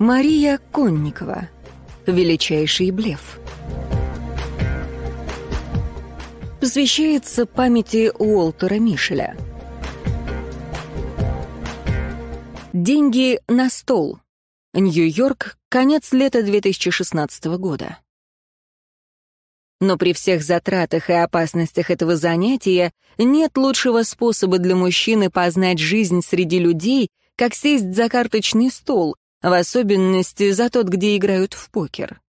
Мария Конникова. Величайший блеф. Посвящается памяти Уолтера Мишеля. Деньги на стол. Нью-Йорк, конец лета 2016 года. Но при всех затратах и опасностях этого занятия нет лучшего способа для мужчины познать жизнь среди людей, как сесть за карточный стол, в особенности за тот, где играют в покер.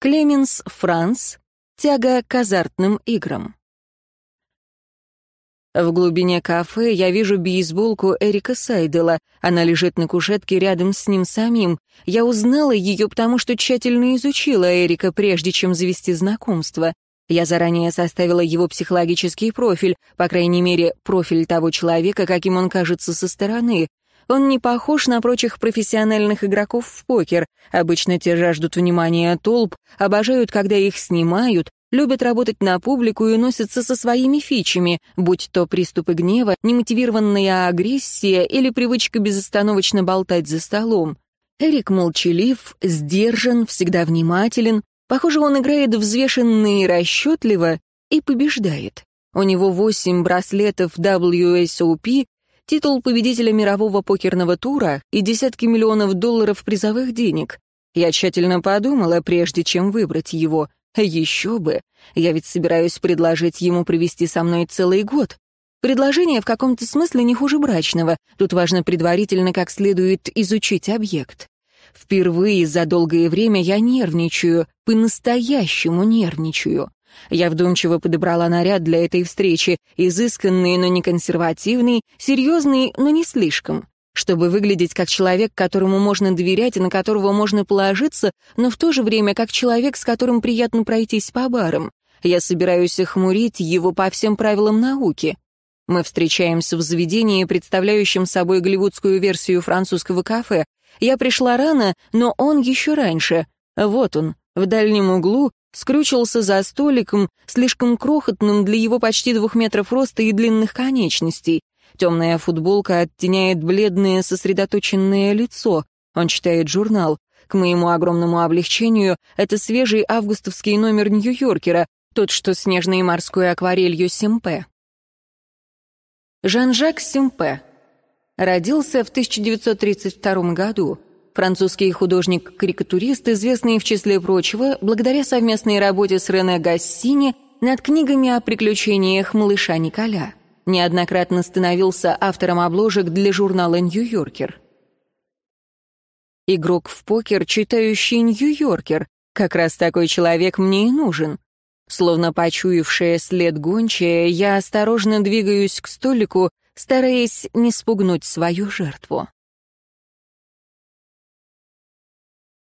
Клеменс Франс. Тяга к азартным играм. В глубине кафе я вижу бейсболку Эрика Сайдела. Она лежит на кушетке рядом с ним самим. Я узнала ее, потому что тщательно изучила Эрика, прежде чем завести знакомство. Я заранее составила его психологический профиль, по крайней мере, профиль того человека, каким он кажется со стороны. Он не похож на прочих профессиональных игроков в покер. Обычно те жаждут внимания толп, обожают, когда их снимают, любят работать на публику и носятся со своими фичами, будь то приступы гнева, немотивированная агрессия или привычка безостановочно болтать за столом. Эрик молчалив, сдержан, всегда внимателен. Похоже, он играет взвешенно и расчетливо и побеждает. У него восемь браслетов WSOP титул победителя мирового покерного тура и десятки миллионов долларов призовых денег. Я тщательно подумала, прежде чем выбрать его. Еще бы! Я ведь собираюсь предложить ему провести со мной целый год. Предложение в каком-то смысле не хуже брачного, тут важно предварительно как следует изучить объект. Впервые за долгое время я нервничаю, по-настоящему нервничаю. Я вдумчиво подобрала наряд для этой встречи, изысканный, но не консервативный, серьезный, но не слишком — чтобы выглядеть как человек, которому можно доверять и на которого можно положиться, но в то же время как человек, с которым приятно пройтись по барам. Я собираюсь охмурить его по всем правилам науки. Мы встречаемся в заведении, представляющем собой голливудскую версию французского кафе. Я пришла рано, но он еще раньше. Вот он, в дальнем углу, скрючился за столиком, слишком крохотным для его почти двух метров роста и длинных конечностей. Темная футболка оттеняет бледное сосредоточенное лицо. Он читает журнал. К моему огромному облегчению, это свежий августовский номер Нью-Йоркера, тот, что с нежной морской акварелью Симпе. Жан-Жак Симпе. Родился в 1932 году французский художник-карикатурист, известный, в числе прочего, благодаря совместной работе с Рене Гассини над книгами о приключениях малыша Николя. Неоднократно становился автором обложек для журнала «Нью-Йоркер». Игрок в покер, читающий «Нью-Йоркер», как раз такой человек мне и нужен. Словно почуявшая след гончая, я осторожно двигаюсь к столику, стараясь не спугнуть свою жертву.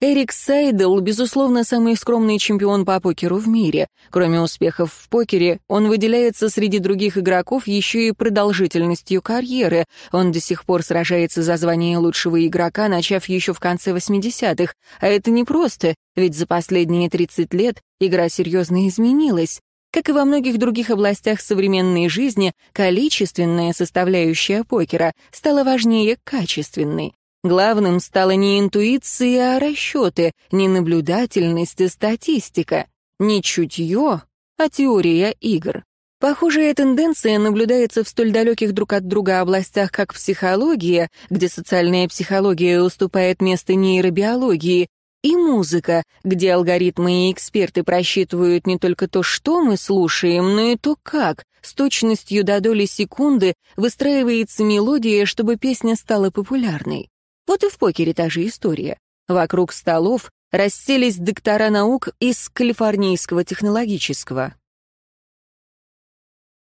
Эрик Сайдл, безусловно, самый скромный чемпион по покеру в мире. Кроме успехов в покере, он выделяется среди других игроков еще и продолжительностью карьеры. Он до сих пор сражается за звание лучшего игрока, начав еще в конце 80-х. А это непросто, ведь за последние 30 лет игра серьезно изменилась. Как и во многих других областях современной жизни, количественная составляющая покера стала важнее качественной. Главным стало не интуиция, а расчеты, не наблюдательность и статистика, не чутье, а теория игр. Похожая тенденция наблюдается в столь далеких друг от друга областях, как психология, где социальная психология уступает место нейробиологии, и музыка, где алгоритмы и эксперты просчитывают не только то, что мы слушаем, но и то, как, с точностью до доли секунды выстраивается мелодия, чтобы песня стала популярной. Вот и в покере та же история. Вокруг столов расселись доктора наук из Калифорнийского технологического.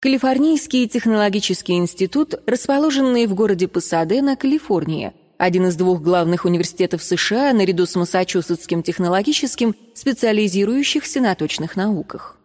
Калифорнийский технологический институт, расположенный в городе Пасадена, Калифорния, один из двух главных университетов США наряду с Массачусетским технологическим, специализирующихся на точных науках.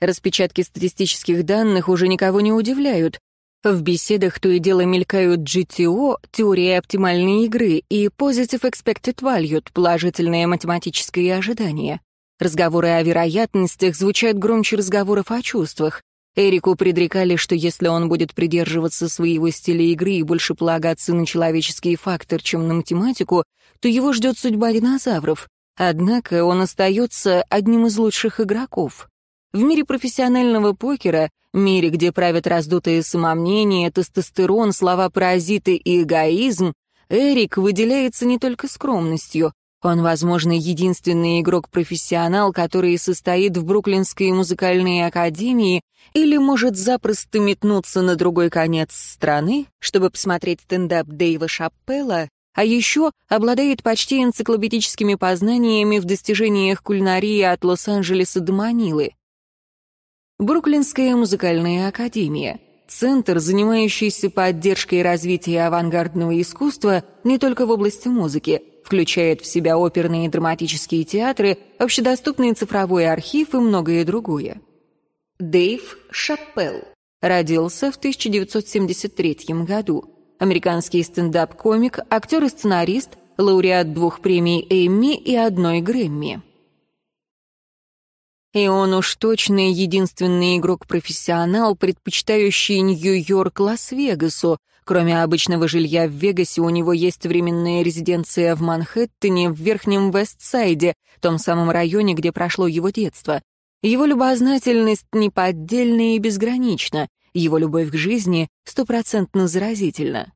Распечатки статистических данных уже никого не удивляют. В беседах то и дело мелькают GTO, теория оптимальной игры и Positive Expected Value, положительные математические ожидания. Разговоры о вероятностях звучат громче разговоров о чувствах. Эрику предрекали, что если он будет придерживаться своего стиля игры и больше полагаться на человеческий фактор, чем на математику, то его ждет судьба динозавров. Однако он остается одним из лучших игроков. В мире профессионального покера, мире, где правят раздутые самомнения, тестостерон, слова-паразиты и эгоизм, Эрик выделяется не только скромностью. Он, возможно, единственный игрок-профессионал, который состоит в Бруклинской музыкальной академии или может запросто метнуться на другой конец страны, чтобы посмотреть стендап Дэйва Шаппелла, а еще обладает почти энциклопедическими познаниями в достижениях кулинарии от Лос-Анджелеса до Манилы. Бруклинская музыкальная академия – центр, занимающийся поддержкой и развитием авангардного искусства не только в области музыки, включает в себя оперные и драматические театры, общедоступный цифровой архив и многое другое. Дэйв Шаппелл родился в 1973 году. Американский стендап-комик, актер и сценарист, лауреат двух премий Эмми и одной Грэмми. И он уж точно единственный игрок-профессионал, предпочитающий Нью-Йорк Лас-Вегасу. Кроме обычного жилья в Вегасе, у него есть временная резиденция в Манхэттене, в Верхнем Вестсайде, том самом районе, где прошло его детство. Его любознательность неподдельна и безгранична, его любовь к жизни стопроцентно заразительна.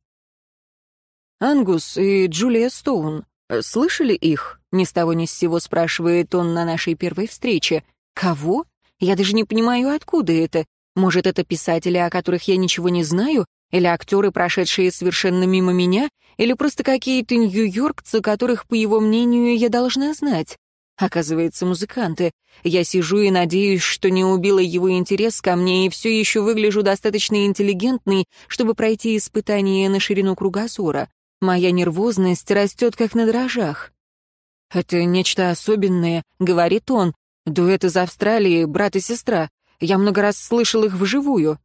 «Ангус и Джулия Стоун. Э, слышали их?» — ни с того ни с сего спрашивает он на нашей первой встрече. Кого? Я даже не понимаю, откуда это. Может, это писатели, о которых я ничего не знаю, или актеры, прошедшие совершенно мимо меня, или просто какие-то нью-йоркцы, которых, по его мнению, я должна знать. Оказывается, музыканты. Я сижу и надеюсь, что не убила его интерес ко мне и все еще выгляжу достаточно интеллигентной, чтобы пройти испытание на ширину кругозора. Моя нервозность растет как на дрожжах. «Это нечто особенное», — говорит он, Дуэт из Австралии, брат и сестра. Я много раз слышал их вживую.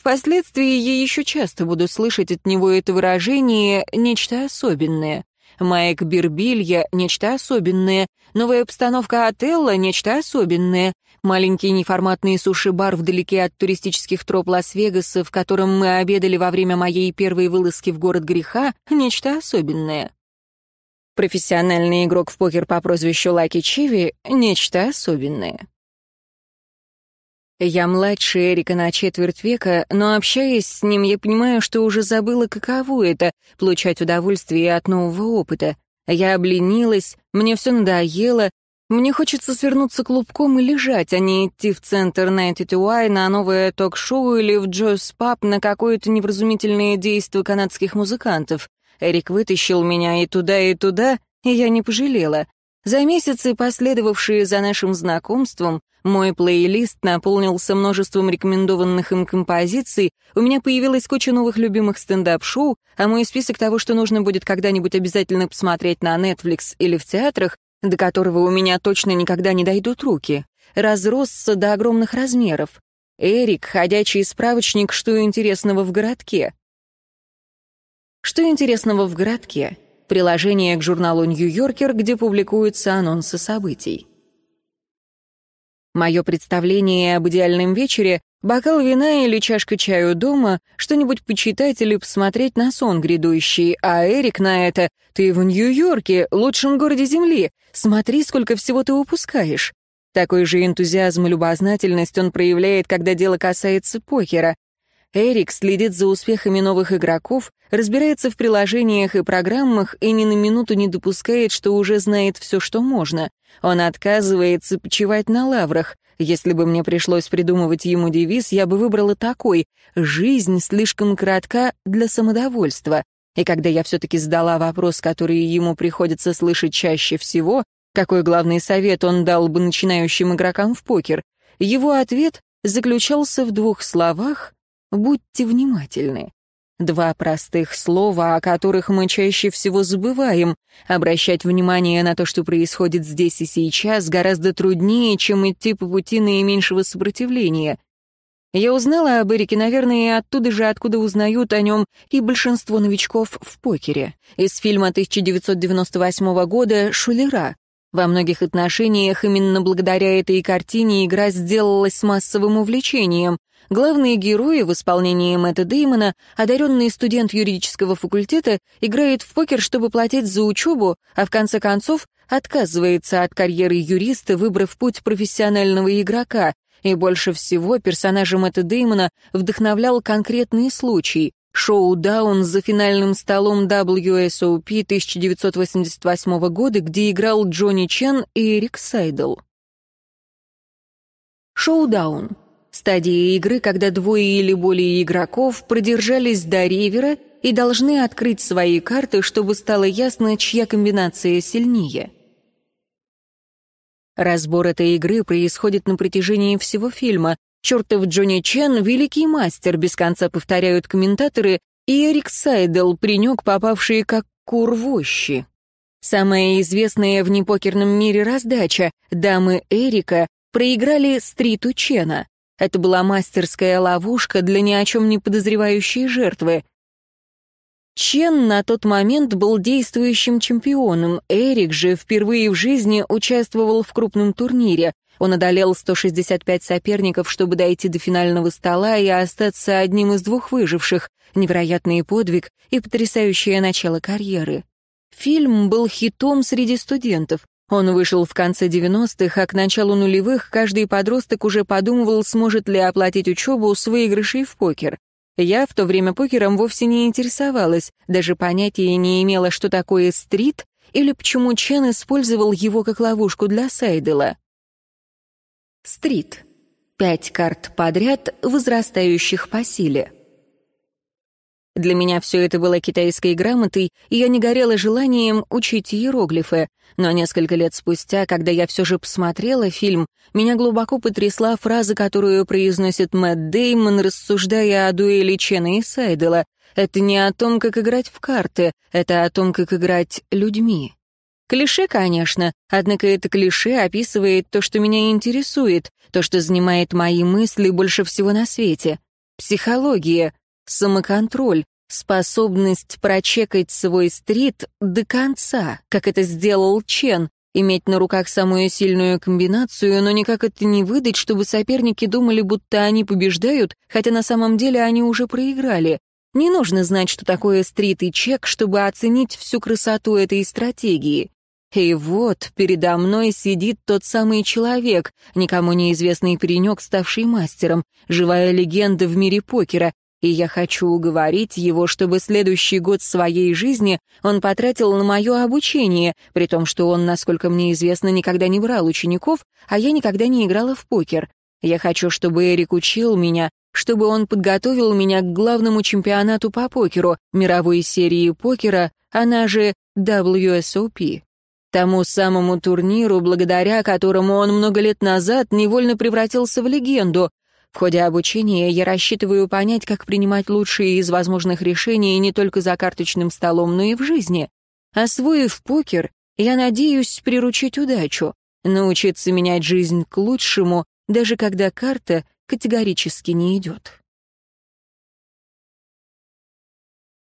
Впоследствии я еще часто буду слышать от него это выражение «нечто особенное». Майк Бирбилья — нечто особенное, новая обстановка отелла — нечто особенное, маленький неформатный суши-бар вдалеке от туристических троп Лас-Вегаса, в котором мы обедали во время моей первой вылазки в город греха — нечто особенное. Профессиональный игрок в покер по прозвищу Лаки Чиви — нечто особенное. Я младше Эрика на четверть века, но, общаясь с ним, я понимаю, что уже забыла, каково это — получать удовольствие от нового опыта. Я обленилась, мне все надоело, мне хочется свернуться клубком и лежать, а не идти в центр Night at на новое ток-шоу или в Джойс Паб на какое-то невразумительное действо канадских музыкантов. Эрик вытащил меня и туда, и туда, и я не пожалела. За месяцы, последовавшие за нашим знакомством, мой плейлист наполнился множеством рекомендованных им композиций, у меня появилась куча новых любимых стендап-шоу, а мой список того, что нужно будет когда-нибудь обязательно посмотреть на Netflix или в театрах, до которого у меня точно никогда не дойдут руки, разросся до огромных размеров. Эрик — ходячий справочник, что интересного в городке. Что интересного в городке? Приложение к журналу «Нью-Йоркер», где публикуются анонсы событий. Мое представление об идеальном вечере — бокал вина или чашка чаю дома, что-нибудь почитать или посмотреть на сон грядущий, а Эрик на это «Ты в Нью-Йорке, лучшем городе Земли, смотри, сколько всего ты упускаешь». Такой же энтузиазм и любознательность он проявляет, когда дело касается покера. Эрик следит за успехами новых игроков, разбирается в приложениях и программах и ни на минуту не допускает, что уже знает все, что можно. Он отказывается почивать на лаврах. Если бы мне пришлось придумывать ему девиз, я бы выбрала такой «Жизнь слишком кратка для самодовольства». И когда я все-таки задала вопрос, который ему приходится слышать чаще всего, какой главный совет он дал бы начинающим игрокам в покер, его ответ заключался в двух словах Будьте внимательны. Два простых слова, о которых мы чаще всего забываем. Обращать внимание на то, что происходит здесь и сейчас, гораздо труднее, чем идти по пути наименьшего сопротивления. Я узнала об Эрике, наверное, оттуда же, откуда узнают о нем и большинство новичков в покере. Из фильма 1998 года «Шулера», во многих отношениях именно благодаря этой картине игра сделалась массовым увлечением. Главные герои в исполнении Мэтта Деймона, одаренный студент юридического факультета, играет в покер, чтобы платить за учебу, а в конце концов отказывается от карьеры юриста, выбрав путь профессионального игрока. И больше всего персонажа Мэтта Деймона вдохновлял конкретный случай шоу-даун за финальным столом WSOP 1988 года, где играл Джонни Чен и Эрик Сайдл. Шоу-даун — стадия игры, когда двое или более игроков продержались до ревера и должны открыть свои карты, чтобы стало ясно, чья комбинация сильнее. Разбор этой игры происходит на протяжении всего фильма, Чертов Джонни Чен — великий мастер, без конца повторяют комментаторы, и Эрик Сайдел принёк попавшие как кур в ощи. Самая известная в непокерном мире раздача «Дамы Эрика» проиграли стриту Чена. Это была мастерская ловушка для ни о чем не подозревающей жертвы. Чен на тот момент был действующим чемпионом, Эрик же впервые в жизни участвовал в крупном турнире. Он одолел 165 соперников, чтобы дойти до финального стола и остаться одним из двух выживших. Невероятный подвиг и потрясающее начало карьеры. Фильм был хитом среди студентов. Он вышел в конце 90-х, а к началу нулевых каждый подросток уже подумывал, сможет ли оплатить учебу с выигрышей в покер. Я в то время покером вовсе не интересовалась, даже понятия не имела, что такое стрит или почему Чен использовал его как ловушку для Сайдела. Стрит. Пять карт подряд, возрастающих по силе. Для меня все это было китайской грамотой, и я не горела желанием учить иероглифы. Но несколько лет спустя, когда я все же посмотрела фильм, меня глубоко потрясла фраза, которую произносит Мэтт Деймон, рассуждая о дуэли Чена и Сайдела. «Это не о том, как играть в карты, это о том, как играть людьми». Клише, конечно, однако это клише описывает то, что меня интересует, то, что занимает мои мысли больше всего на свете. Психология — самоконтроль, способность прочекать свой стрит до конца, как это сделал Чен, иметь на руках самую сильную комбинацию, но никак это не выдать, чтобы соперники думали, будто они побеждают, хотя на самом деле они уже проиграли. Не нужно знать, что такое стрит и чек, чтобы оценить всю красоту этой стратегии. И вот передо мной сидит тот самый человек, никому неизвестный паренек, ставший мастером, живая легенда в мире покера, и я хочу уговорить его, чтобы следующий год своей жизни он потратил на мое обучение, при том, что он, насколько мне известно, никогда не брал учеников, а я никогда не играла в покер. Я хочу, чтобы Эрик учил меня, чтобы он подготовил меня к главному чемпионату по покеру, мировой серии покера, она же WSOP. Тому самому турниру, благодаря которому он много лет назад невольно превратился в легенду, в ходе обучения я рассчитываю понять, как принимать лучшие из возможных решений не только за карточным столом, но и в жизни. Освоив покер, я надеюсь приручить удачу, научиться менять жизнь к лучшему, даже когда карта категорически не идет.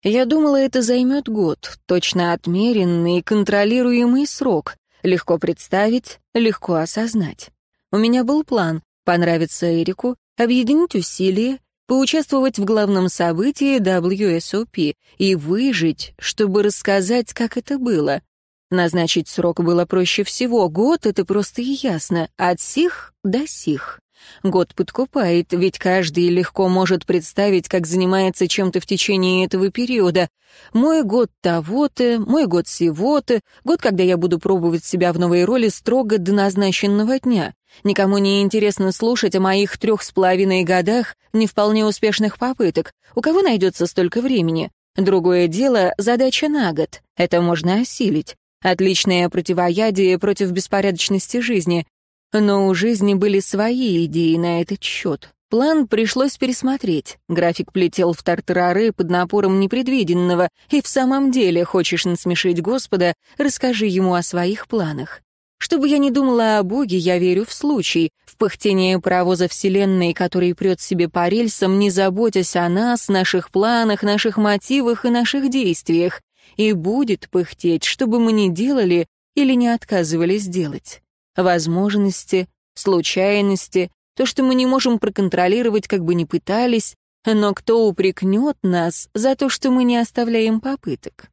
Я думала, это займет год, точно отмеренный, контролируемый срок. Легко представить, легко осознать. У меня был план — понравится Эрику, объединить усилия, поучаствовать в главном событии WSOP и выжить, чтобы рассказать, как это было. Назначить срок было проще всего, год — это просто и ясно, от сих до сих. Год подкупает, ведь каждый легко может представить, как занимается чем-то в течение этого периода. Мой год того-то, мой год сего-то, год, когда я буду пробовать себя в новой роли строго до назначенного дня. Никому не интересно слушать о моих трех с половиной годах не вполне успешных попыток. У кого найдется столько времени? Другое дело — задача на год. Это можно осилить. Отличное противоядие против беспорядочности жизни. Но у жизни были свои идеи на этот счет. План пришлось пересмотреть. График плетел в тартарары под напором непредвиденного. И в самом деле, хочешь насмешить Господа, расскажи ему о своих планах. Чтобы я не думала о Боге, я верю в случай, в пыхтение паровоза Вселенной, который прет себе по рельсам, не заботясь о нас, наших планах, наших мотивах и наших действиях. И будет пыхтеть, чтобы мы не делали или не отказывались делать возможности, случайности, то, что мы не можем проконтролировать, как бы ни пытались, но кто упрекнет нас за то, что мы не оставляем попыток?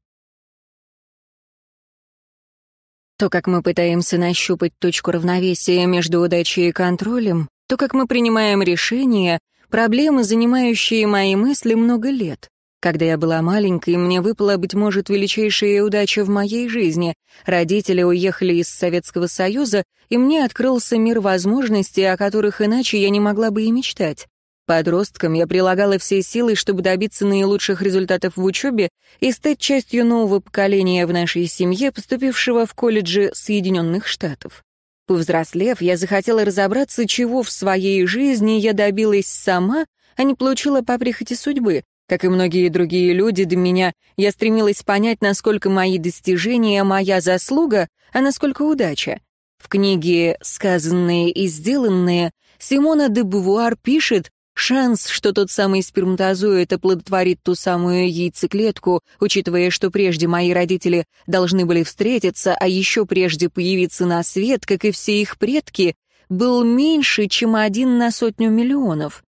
То, как мы пытаемся нащупать точку равновесия между удачей и контролем, то, как мы принимаем решения, проблемы, занимающие мои мысли много лет. Когда я была маленькой, мне выпала, быть может, величайшая удача в моей жизни. Родители уехали из Советского Союза, и мне открылся мир возможностей, о которых иначе я не могла бы и мечтать. Подростком я прилагала все силы, чтобы добиться наилучших результатов в учебе и стать частью нового поколения в нашей семье, поступившего в колледжи Соединенных Штатов. Повзрослев, я захотела разобраться, чего в своей жизни я добилась сама, а не получила по прихоти судьбы, как и многие другие люди до меня, я стремилась понять, насколько мои достижения — моя заслуга, а насколько удача. В книге «Сказанные и сделанные» Симона де Бувуар пишет, Шанс, что тот самый сперматозоид оплодотворит ту самую яйцеклетку, учитывая, что прежде мои родители должны были встретиться, а еще прежде появиться на свет, как и все их предки, был меньше, чем один на сотню миллионов.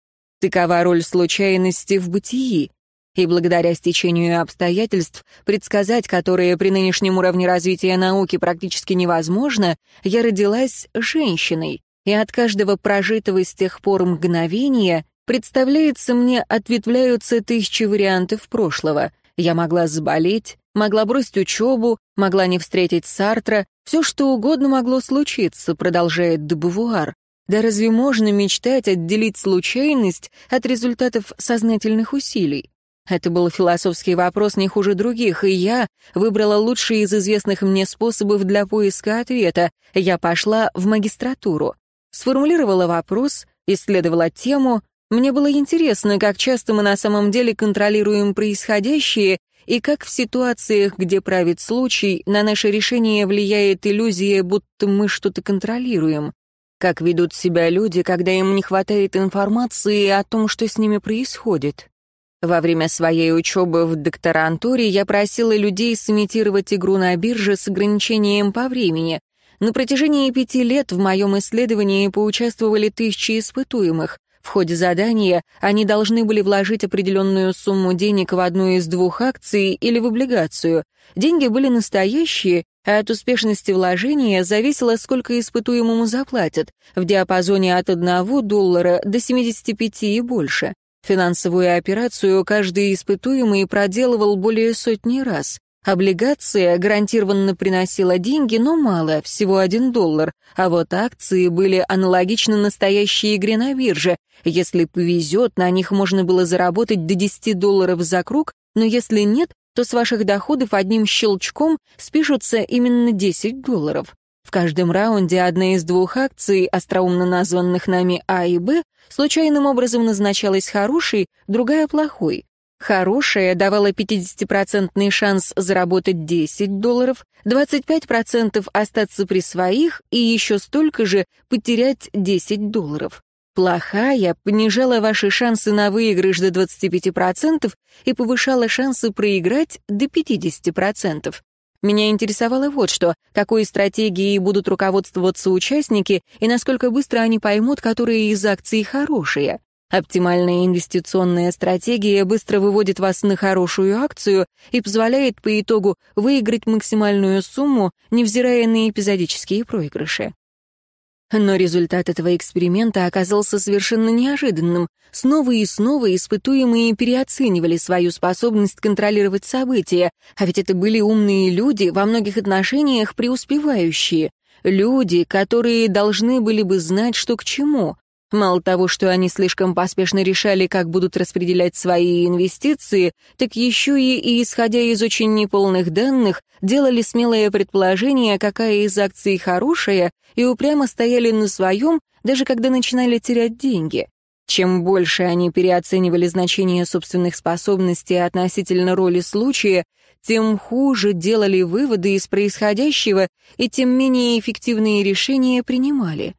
Такова роль случайности в бытии. И благодаря стечению обстоятельств, предсказать которые при нынешнем уровне развития науки практически невозможно, я родилась женщиной, и от каждого прожитого с тех пор мгновения представляется мне ответвляются тысячи вариантов прошлого. Я могла заболеть, могла бросить учебу, могла не встретить Сартра, все что угодно могло случиться, продолжает Дебувуар. Да разве можно мечтать отделить случайность от результатов сознательных усилий? Это был философский вопрос не хуже других, и я выбрала лучший из известных мне способов для поиска ответа. Я пошла в магистратуру. Сформулировала вопрос, исследовала тему. Мне было интересно, как часто мы на самом деле контролируем происходящее и как в ситуациях, где правит случай, на наше решение влияет иллюзия, будто мы что-то контролируем. Как ведут себя люди, когда им не хватает информации о том, что с ними происходит. Во время своей учебы в докторантуре я просила людей сымитировать игру на бирже с ограничением по времени. На протяжении пяти лет в моем исследовании поучаствовали тысячи испытуемых. В ходе задания они должны были вложить определенную сумму денег в одну из двух акций или в облигацию. Деньги были настоящие, а от успешности вложения зависело, сколько испытуемому заплатят, в диапазоне от 1 доллара до 75 и больше. Финансовую операцию каждый испытуемый проделывал более сотни раз. Облигация гарантированно приносила деньги, но мало, всего один доллар, а вот акции были аналогично настоящей игре на бирже. Если повезет, на них можно было заработать до 10 долларов за круг, но если нет, то с ваших доходов одним щелчком спишутся именно 10 долларов. В каждом раунде одна из двух акций, остроумно названных нами А и Б, случайным образом назначалась хорошей, другая плохой. Хорошая давала 50% шанс заработать 10 долларов, 25% остаться при своих и еще столько же потерять 10 долларов. Плохая понижала ваши шансы на выигрыш до 25% и повышала шансы проиграть до 50%. Меня интересовало вот что, какой стратегией будут руководствоваться участники и насколько быстро они поймут, которые из акций хорошие. Оптимальная инвестиционная стратегия быстро выводит вас на хорошую акцию и позволяет по итогу выиграть максимальную сумму, невзирая на эпизодические проигрыши. Но результат этого эксперимента оказался совершенно неожиданным. Снова и снова испытуемые переоценивали свою способность контролировать события, а ведь это были умные люди, во многих отношениях преуспевающие. Люди, которые должны были бы знать, что к чему, Мало того, что они слишком поспешно решали, как будут распределять свои инвестиции, так еще и, и исходя из очень неполных данных, делали смелое предположение, какая из акций хорошая, и упрямо стояли на своем, даже когда начинали терять деньги. Чем больше они переоценивали значение собственных способностей относительно роли случая, тем хуже делали выводы из происходящего и тем менее эффективные решения принимали.